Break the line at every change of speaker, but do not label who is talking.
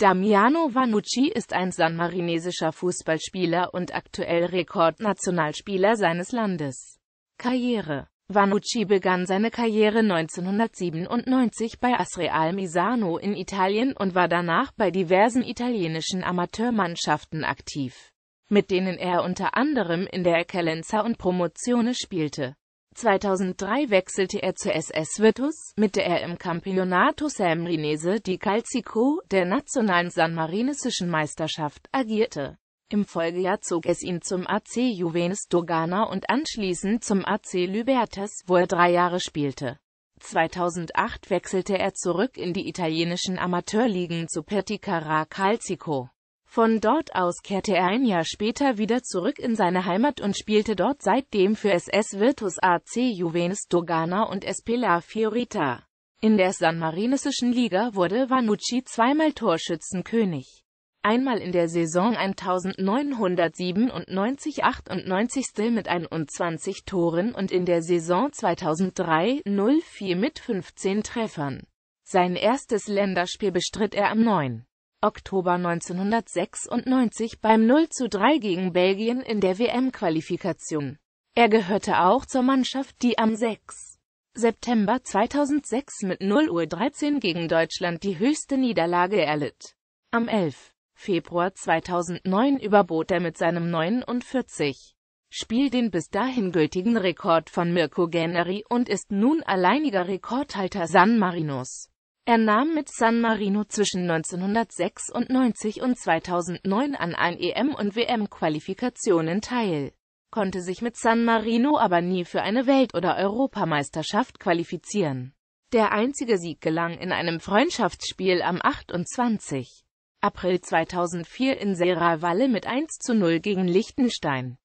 Damiano Vanucci ist ein sanmarinesischer Fußballspieler und aktuell Rekordnationalspieler seines Landes. Karriere Vanucci begann seine Karriere 1997 bei Asreal Misano in Italien und war danach bei diversen italienischen Amateurmannschaften aktiv, mit denen er unter anderem in der Eccellenza und Promozione spielte. 2003 wechselte er zur SS Virtus, mit der er im Campionato Samrinese di Calcico, der nationalen sanmarinesischen Meisterschaft, agierte. Im Folgejahr zog es ihn zum AC Juvenes Dogana und anschließend zum AC Libertas, wo er drei Jahre spielte. 2008 wechselte er zurück in die italienischen Amateurligen zu Perticara Calcico. Von dort aus kehrte er ein Jahr später wieder zurück in seine Heimat und spielte dort seitdem für SS Virtus AC Juvenes Dogana und SP Fiorita. In der sanmarinesischen Liga wurde Vanucci zweimal Torschützenkönig. Einmal in der Saison 1997-98 mit 21 Toren und in der Saison 2003-04 mit 15 Treffern. Sein erstes Länderspiel bestritt er am 9. Oktober 1996 beim 0 zu 3 gegen Belgien in der WM-Qualifikation. Er gehörte auch zur Mannschaft, die am 6. September 2006 mit 0 Uhr 13 gegen Deutschland die höchste Niederlage erlitt. Am 11. Februar 2009 überbot er mit seinem 49. Spiel den bis dahin gültigen Rekord von Mirko Gennari und ist nun alleiniger Rekordhalter San Marinos. Er nahm mit San Marino zwischen 1996 und 2009 an ein EM- und WM-Qualifikationen teil, konnte sich mit San Marino aber nie für eine Welt- oder Europameisterschaft qualifizieren. Der einzige Sieg gelang in einem Freundschaftsspiel am 28. April 2004 in Serravalle mit 1 zu 0 gegen Liechtenstein